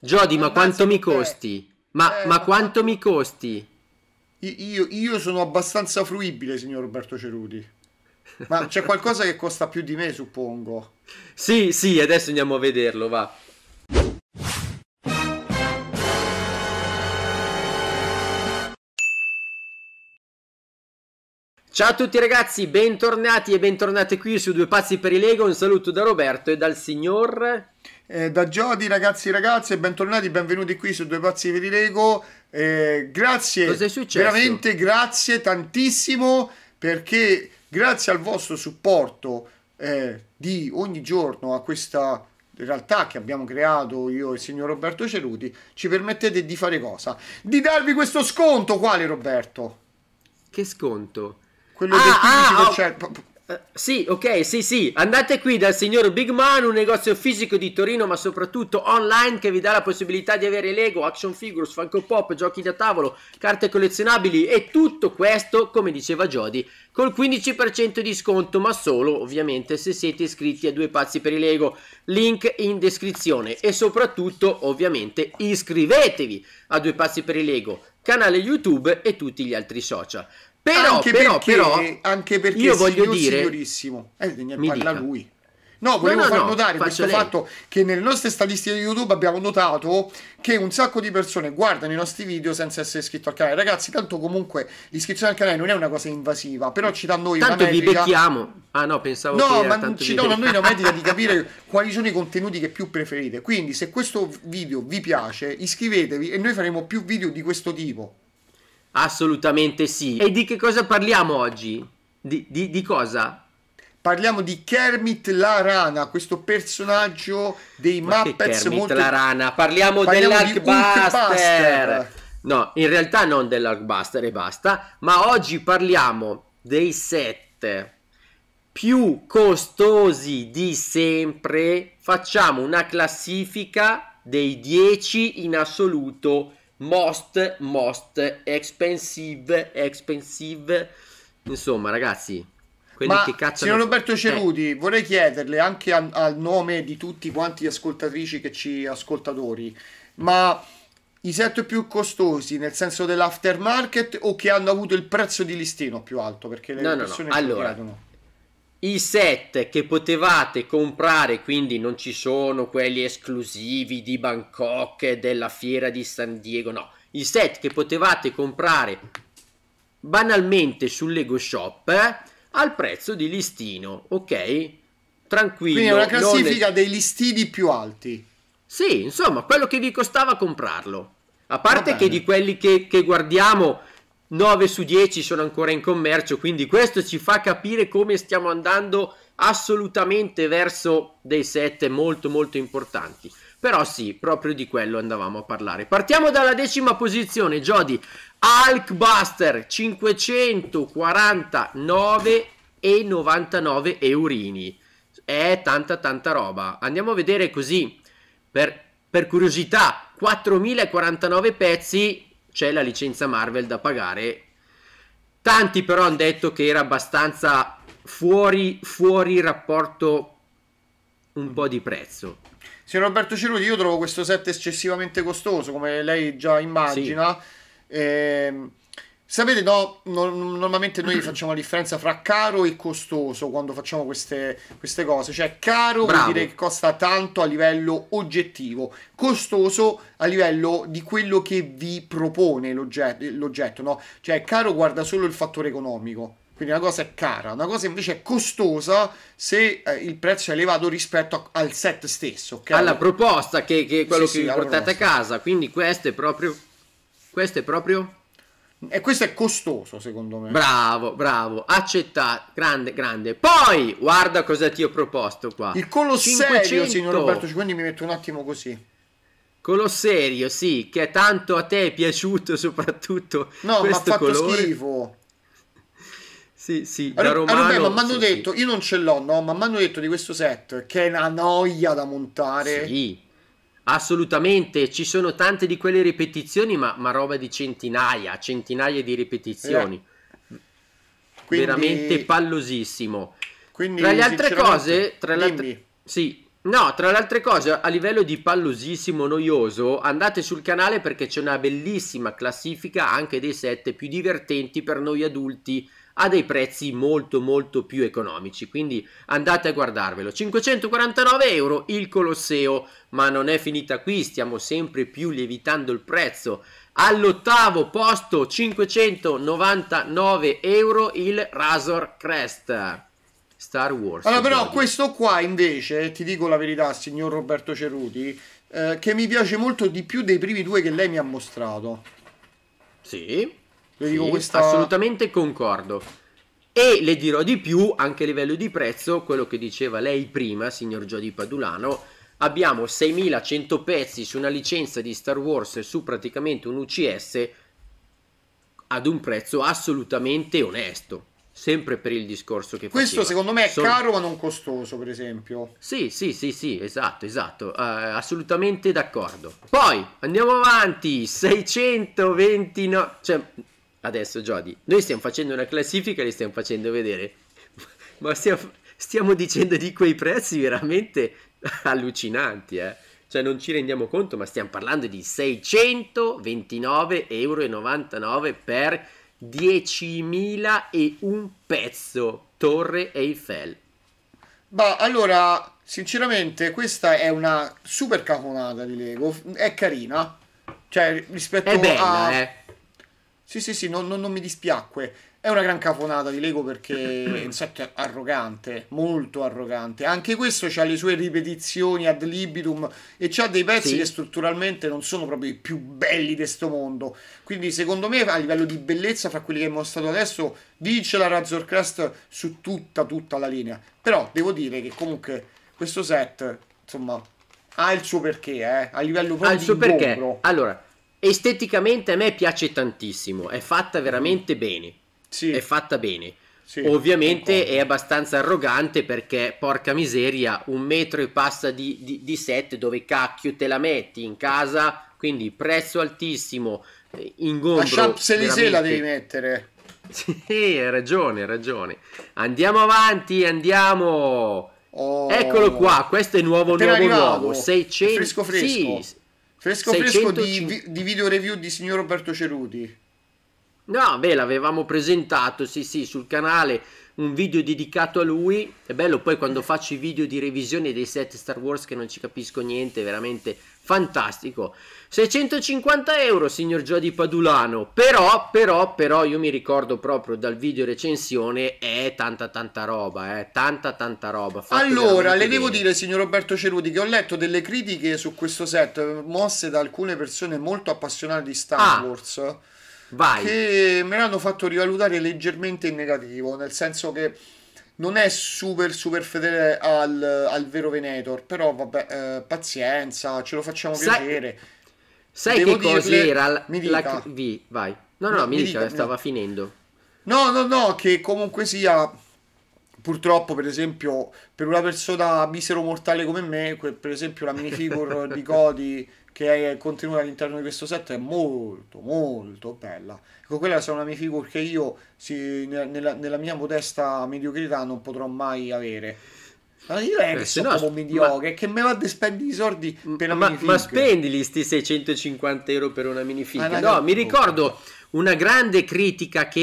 Jody, ma eh, quanto mi eh, costi? Ma, eh, ma quanto mi costi? Io, io, sono abbastanza fruibile, signor Roberto Ceruti. Ma c'è qualcosa che costa più di me, suppongo. Sì, sì, adesso andiamo a vederlo, va. Ciao a tutti ragazzi, bentornati e bentornate qui su Due Pazzi per i Lego. Un saluto da Roberto e dal signor... Eh, da Jody ragazzi e ragazze, bentornati, benvenuti qui su Due Pazzi per i Lego. Eh, grazie, veramente grazie tantissimo perché grazie al vostro supporto eh, di ogni giorno a questa realtà che abbiamo creato io e il signor Roberto Ceruti ci permettete di fare cosa? Di darvi questo sconto, quale Roberto? Che sconto? Quello ah, del 15%. Ah, oh. Eh, sì, ok, sì, sì. Andate qui dal signor Big Man, un negozio fisico di Torino, ma soprattutto online che vi dà la possibilità di avere Lego, action figures, Funko Pop, giochi da tavolo, carte collezionabili e tutto questo, come diceva Jody, col 15% di sconto, ma solo ovviamente se siete iscritti a Due Pazzi per i Lego. Link in descrizione e soprattutto ovviamente iscrivetevi a Due Pazzi per i Lego, canale YouTube e tutti gli altri social. Però, anche, però, perché, però, anche perché io voglio signor, dire, signorissimo, eh, ne parla dica. lui. No, volevo no, no, far notare questo lei. fatto che nelle nostre statistiche di YouTube abbiamo notato che un sacco di persone guardano i nostri video senza essere iscritto al canale. Ragazzi, tanto comunque l'iscrizione al canale non è una cosa invasiva, però ci danno noi tanto una medica... vi becchiamo. Ah no, pensavo No, che ma ci dà noi una medica di capire quali sono i contenuti che più preferite. Quindi se questo video vi piace, iscrivetevi e noi faremo più video di questo tipo. Assolutamente sì. E di che cosa parliamo oggi? Di, di, di cosa? Parliamo di Kermit la rana, questo personaggio dei Ma Muppets. Kermit molto... la rana, parliamo, parliamo dell'Arkbuster. No, in realtà non dell'Hulkbuster e basta, ma oggi parliamo dei set più costosi di sempre. Facciamo una classifica dei 10 in assoluto most, most expensive, expensive. Insomma, ragazzi, quelli Ma, che cazzo. Signor Roberto eh. Ceruti, eh. vorrei chiederle anche a, al nome di tutti quanti gli ascoltatrici che ci ascoltatori. Ma i set più costosi nel senso dell'aftermarket o che hanno avuto il prezzo di listino più alto? Perché le no, persone no, no. Allora, chiedono. I set che potevate comprare, quindi non ci sono quelli esclusivi di Bangkok della fiera di San Diego, no. I set che potevate comprare banalmente sul Lego Shop eh, al prezzo di listino, ok? Tranquillo. Quindi è una classifica è... dei listini più alti. Sì, insomma, quello che vi costava comprarlo. A parte che di quelli che, che guardiamo 9 su 10 sono ancora in commercio, quindi questo ci fa capire come stiamo andando assolutamente verso dei set molto molto importanti. Però sì, proprio di quello andavamo a parlare. Partiamo dalla decima posizione, Jody. Hulkbuster 549 e 99 eurini. È tanta tanta roba. Andiamo a vedere così, per, per curiosità, 4049 pezzi c'è la licenza Marvel da pagare. Tanti però hanno detto che era abbastanza fuori, fuori rapporto un po' di prezzo. Signor Roberto Ceruti, io trovo questo set eccessivamente costoso, come lei già immagina. Sì. Ehm Sapete, no, normalmente noi facciamo la differenza fra caro e costoso quando facciamo queste, queste cose. Cioè, caro Bravo. vuol dire che costa tanto a livello oggettivo, costoso a livello di quello che vi propone l'oggetto, l'oggetto no? Cioè, caro guarda solo il fattore economico. Quindi una cosa è cara, una cosa invece è costosa se eh, il prezzo è elevato rispetto a, al set stesso. Okay? Alla proposta, che, che è quello sì, che sì, vi portate proposta. a casa. Quindi questo è proprio... Questo è proprio e questo è costoso, secondo me. Bravo, bravo, accetta, grande, grande. Poi, guarda cosa ti ho proposto qua. Il Colosseo, 500... signor Roberto, quindi mi metto un attimo così. Colosserio, sì, che tanto a te è piaciuto soprattutto no, questo colore. No, ma fatto schifo. Sì, sì, da romano. Allora, ma mi hanno sì, detto, sì. io non ce l'ho, no, ma mi hanno detto di questo set che è una noia da montare. Sì. Assolutamente, ci sono tante di quelle ripetizioni, ma, ma roba di centinaia, centinaia di ripetizioni. Eh. Quindi, Veramente pallosissimo. Quindi, tra le altre cose, tra le altre, sì, no, tra le altre cose, a livello di pallosissimo noioso, andate sul canale perché c'è una bellissima classifica anche dei set più divertenti per noi adulti a dei prezzi molto molto più economici, quindi andate a guardarvelo. 549 euro il Colosseo, ma non è finita qui, stiamo sempre più lievitando il prezzo. All'ottavo posto 599 euro il Razor Crest. Star Wars. Allora, però, quindi. questo qua invece, ti dico la verità, signor Roberto Ceruti, eh, che mi piace molto di più dei primi due che lei mi ha mostrato. Sì. Le sì, dico questa... Assolutamente concordo. E le dirò di più, anche a livello di prezzo, quello che diceva lei prima, signor Gio Padulano, abbiamo 6100 pezzi su una licenza di Star Wars su praticamente un UCS ad un prezzo assolutamente onesto. Sempre per il discorso che faceva. Questo secondo me è Sono... caro ma non costoso, per esempio. Sì, sì, sì, sì, esatto, esatto. Uh, assolutamente d'accordo. Poi andiamo avanti. 629. Cioè, adesso Jody, noi stiamo facendo una classifica e li stiamo facendo vedere, ma stiamo, stiamo dicendo di quei prezzi veramente allucinanti, eh? cioè non ci rendiamo conto, ma stiamo parlando di 629,99 euro per 10.000 e un pezzo Torre Eiffel. Ma allora, sinceramente, questa è una super caponata di Lego, è carina, cioè rispetto è bella, a... Eh sì, sì, sì, non, non, non mi dispiacque. È una gran caponata di Lego perché il set è arrogante, molto arrogante. Anche questo ha le sue ripetizioni ad libitum e ha dei pezzi sì. che strutturalmente non sono proprio i più belli di questo mondo. Quindi secondo me a livello di bellezza fra quelli che hai mostrato adesso vince la Razor Crest su tutta, tutta la linea. Però devo dire che comunque questo set, insomma, ha il suo perché, eh? a livello proprio ha il suo perché. Allora, esteticamente a me piace tantissimo, è fatta veramente mm. bene. Sì. È fatta bene. Sì, Ovviamente è abbastanza arrogante perché, porca miseria, un metro e passa di, di, di set dove cacchio te la metti in casa, quindi prezzo altissimo, eh, ingombro. La Champs-Élysées la devi mettere. Sì, hai ragione, hai ragione. Andiamo avanti, andiamo. Oh. Eccolo qua, questo è nuovo, nuovo, arrivato. nuovo. 600... Fresco, fresco. Sì, Fresco 605. fresco di, di, video review di signor Roberto Ceruti. No, beh, l'avevamo presentato, sì, sì, sul canale un video dedicato a lui. È bello poi quando faccio i video di revisione dei set Star Wars che non ci capisco niente, veramente fantastico. 650 euro, signor Gio di Padulano. Però, però, però, io mi ricordo proprio dal video recensione, è tanta, tanta roba, eh, tanta, tanta roba. Fate allora, le bene. devo dire, signor Roberto Ceruti, che ho letto delle critiche su questo set eh, mosse da alcune persone molto appassionate di Star ah. Wars. Vai. Che me l'hanno fatto rivalutare leggermente in negativo, nel senso che non è super super fedele al, al vero Venator, però vabbè, eh, pazienza, ce lo facciamo sai, piacere. Sai Devo che cos'era? mi dica. La, vi, vai. No, no, no mi, mi dica, stava mi... finendo. No, no, no, che comunque sia purtroppo per esempio per una persona misero mortale come me per esempio la minifigure di Cody che è contenuta all'interno di questo set è molto molto bella ecco quella sono una mie figure che io sì, nella, nella, mia modesta mediocrità non potrò mai avere ma io è eh, sono no, mediocre ma, che me vado a spendere i soldi per una ma, ma spendili sti 650 euro per una minifica ah, no, no mi ricordo una grande critica che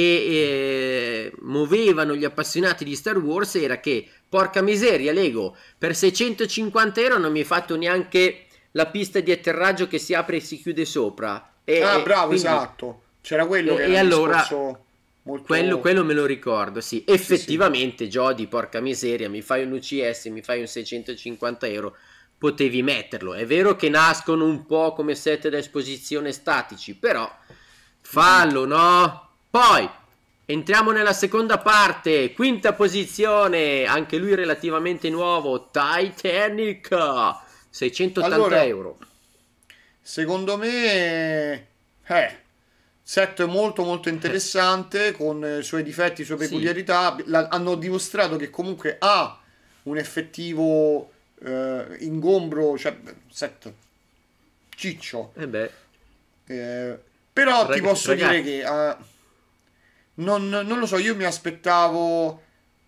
eh, muovevano gli appassionati di Star Wars era che porca miseria Lego per 650 euro non mi hai fatto neanche la pista di atterraggio che si apre e si chiude sopra. E, ah, bravo, quindi... esatto. C'era quello e, che e allora... Molto... Quello, quello, me lo ricordo, sì. Effettivamente, sì, sì. Jody, porca miseria, mi fai un UCS, mi fai un 650 euro, potevi metterlo. È vero che nascono un po' come set da esposizione statici, però fallo, mm-hmm. no? Poi, entriamo nella seconda parte, quinta posizione, anche lui relativamente nuovo, Titanic. 680 allora, euro. Secondo me, eh, set molto molto interessante con eh, i suoi difetti, le sue peculiarità. Sì. La, hanno dimostrato che comunque ha un effettivo eh, ingombro, cioè set ciccio. Eh eh, però Ragazzi, ti posso ragazza. dire che ah, non, non lo so, io mi aspettavo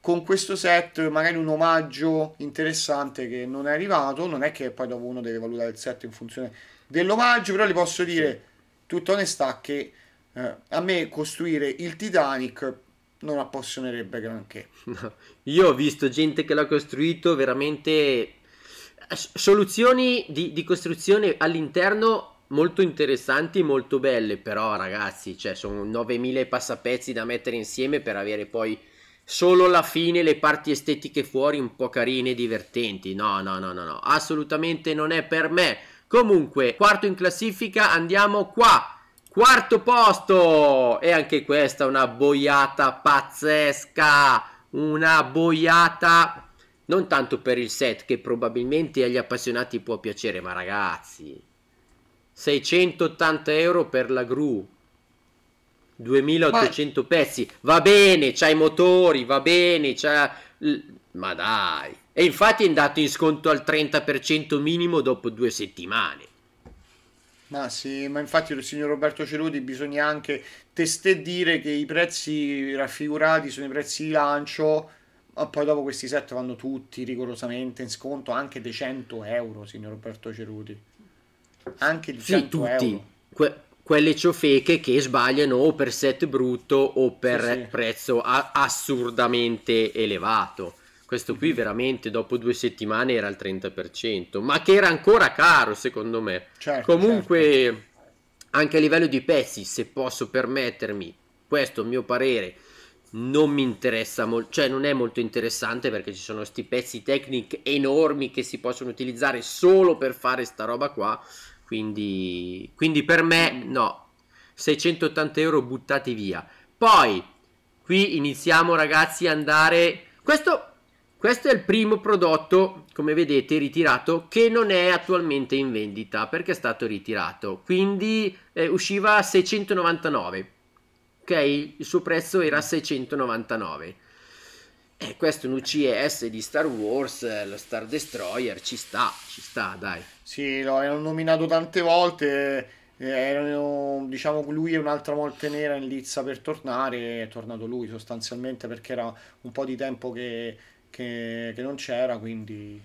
con questo set magari un omaggio interessante che non è arrivato, non è che poi dopo uno deve valutare il set in funzione dell'omaggio, però le posso dire, tutta onestà, che eh, a me costruire il Titanic non appassionerebbe granché. Io ho visto gente che l'ha costruito veramente eh, soluzioni di, di costruzione all'interno molto interessanti, molto belle, però ragazzi, cioè sono 9000 passapezzi da mettere insieme per avere poi solo la fine le parti estetiche fuori un po' carine e divertenti. No, no, no, no, no, assolutamente non è per me. Comunque, quarto in classifica, andiamo qua. Quarto posto! E anche questa è una boiata pazzesca! Una boiata non tanto per il set che probabilmente agli appassionati può piacere, ma ragazzi, 680 euro per la gru, 2800 ma... pezzi, va bene, c'hai i motori, va bene, c'ha... ma dai. E infatti è andato in sconto al 30% minimo dopo due settimane. Ma sì, ma infatti il signor Roberto Ceruti bisogna anche testé dire che i prezzi raffigurati sono i prezzi di lancio, ma poi dopo questi set vanno tutti rigorosamente in sconto anche dei 100 euro, signor Roberto Ceruti. Anche di sì, 100 tutti. euro. Que- quelle ciofeche che sbagliano o per set brutto o per sì, sì. prezzo a- assurdamente elevato. Questo qui mhm. veramente dopo due settimane era il 30%, ma che era ancora caro secondo me. Certo, Comunque, certo. anche a livello di pezzi, se posso permettermi, questo a mio parere non mi interessa molto, cioè non è molto interessante perché ci sono questi pezzi tecnici enormi che si possono utilizzare solo per fare sta roba qua quindi, quindi per me mm. no, 680 euro buttati via. Poi, qui iniziamo ragazzi a andare... Questo, questo è il primo prodotto, come vedete, ritirato, che non è attualmente in vendita perché è stato ritirato. Quindi eh, usciva a 699. Ok, il suo prezzo era 699. E eh, questo è un UCS di Star Wars, eh, lo Star Destroyer, ci sta, ci sta, dai. Sì, lo hanno nominato tante volte. Eh, erano, diciamo, lui è un'altra morte nera in lizza per tornare. È tornato lui sostanzialmente perché era un po' di tempo che, che, che non c'era. Quindi.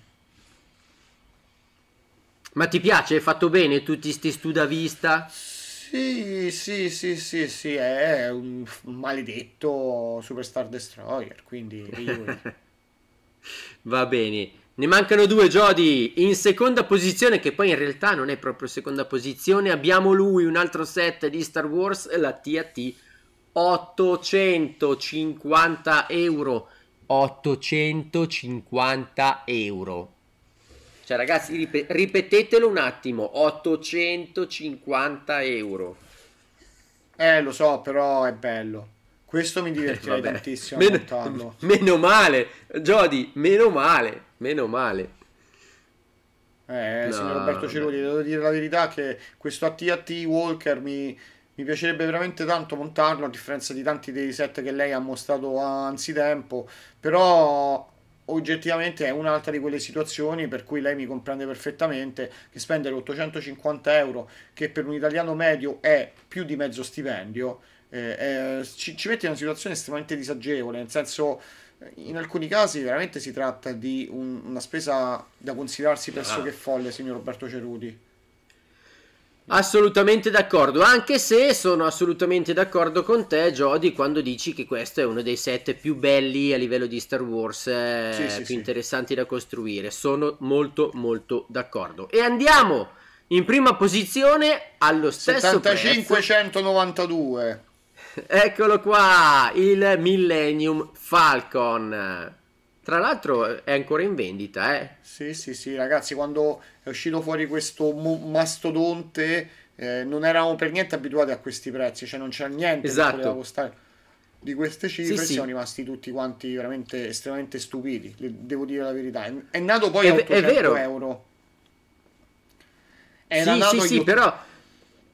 Ma ti piace? Hai fatto bene tutti sti studavista? Sì, sì, sì, sì, sì, è un maledetto Superstar Destroyer, quindi... Va bene. Ne mancano due Jody in seconda posizione che poi in realtà non è proprio seconda posizione. Abbiamo lui un altro set di Star Wars, la TAT 850 euro. 850 euro. Cioè ragazzi rip- ripetetelo un attimo, 850 euro. Eh lo so però è bello. Questo mi divertirei eh, tantissimo meno, a montarlo. Meno male, Jody, meno male, meno male. Eh, no, signor Roberto Cerulli, no. devo dire la verità che questo ATAT Walker mi, mi piacerebbe veramente tanto montarlo, a differenza di tanti dei set che lei ha mostrato anzitempo, però oggettivamente è un'altra di quelle situazioni per cui lei mi comprende perfettamente che spendere 850 euro, che per un italiano medio è più di mezzo stipendio, eh, eh, ci, ci mette in una situazione estremamente disagevole, nel senso eh, in alcuni casi veramente si tratta di un, una spesa da considerarsi pressoché ah. folle, signor Roberto Ceruti. Assolutamente d'accordo, anche se sono assolutamente d'accordo con te, Jody, quando dici che questo è uno dei set più belli a livello di Star Wars, eh, sì, sì, più sì. interessanti da costruire. Sono molto, molto d'accordo. E andiamo in prima posizione allo stesso 7592. Eccolo qua, il Millennium Falcon. Tra l'altro è ancora in vendita, eh? Sì, sì, sì, ragazzi, quando è uscito fuori questo mastodonte eh, non eravamo per niente abituati a questi prezzi, cioè non c'era niente esatto. che poteva costare di queste cifre, sì, siamo sì. rimasti tutti quanti veramente estremamente stupiti, devo dire la verità. È nato poi a 800 è vero. euro. Era sì, nato sì, gli... sì, però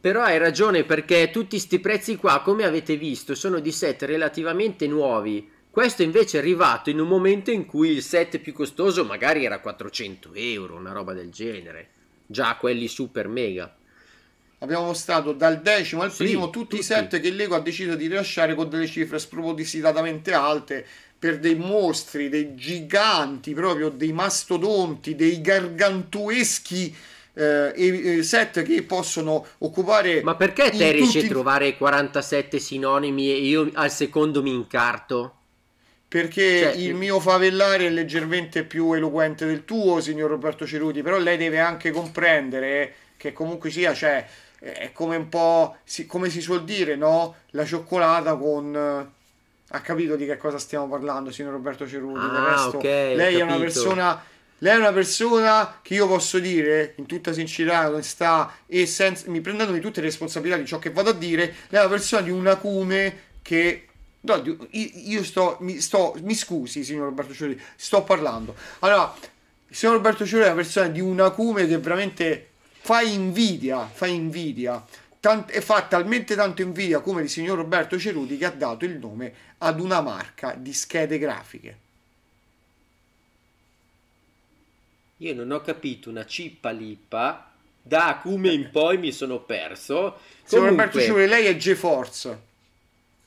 però hai ragione perché tutti questi prezzi qua, come avete visto, sono di set relativamente nuovi. Questo invece è arrivato in un momento in cui il set più costoso magari era 400 euro, una roba del genere. Già quelli super mega. Abbiamo mostrato dal decimo al primo sì, tutti, tutti, i set che Lego ha deciso di rilasciare con delle cifre spropositamente alte per dei mostri, dei giganti, proprio dei mastodonti, dei gargantueschi eh, set che possono occupare. Ma perché te riesci tutti... trovare 47 sinonimi e io al secondo mi incarto? Perché cioè, il mio favellare è leggermente più eloquente del tuo, signor Roberto Ceruti, però lei deve anche comprendere che comunque sia, cioè, è come un po', si, come si suol dire, no? La cioccolata con... Eh, ha capito di che cosa stiamo parlando, signor Roberto Ceruti. Ah, resto, okay, lei è una persona lei è una persona che io posso dire in tutta sincerità, onestà e senza, mi prendendomi tutte le responsabilità di ciò che vado a dire, lei è una persona di un acume che No, io sto mi, sto, mi, scusi, signor Roberto Ciori, sto parlando. Allora, il signor Roberto Ciori è una persona di un acume che veramente fa invidia, fa invidia. Tant- e fa talmente tanto invidia come il signor Roberto Ceruti che ha dato il nome ad una marca di schede grafiche. Io non ho capito una cippa lippa da Acume in eh. poi mi sono perso. Comunque, Signor Roberto Ciuri, lei è GeForce.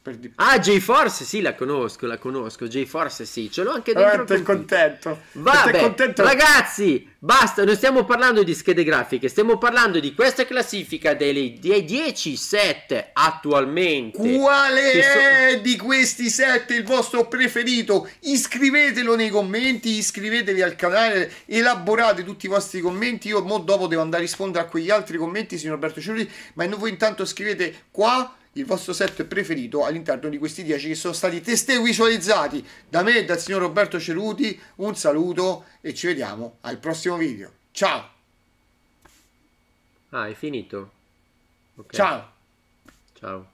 Di... Ah, J-Force, sì, la conosco, la conosco. J-Force, sì, ce l'ho anche dentro. Vabbè, contento. Vabbè, contento. ragazzi, basta, non stiamo parlando di schede grafiche, stiamo parlando di questa classifica dei, dei 10 set attualmente. Quale è so... di questi set il vostro preferito? Iscrivetelo nei commenti, iscrivetevi al canale, elaborate tutti i vostri commenti. Io mo dopo devo andare a rispondere a quegli altri commenti, signor Alberto Ciurri, ma voi intanto scrivete qua il vostro set preferito all'interno di questi 10 che sono stati testé visualizzati da me e dal signor Roberto Ceruti. Un saluto e ci vediamo al prossimo video. Ciao! Ah, è finito. Okay. Ciao! Ciao!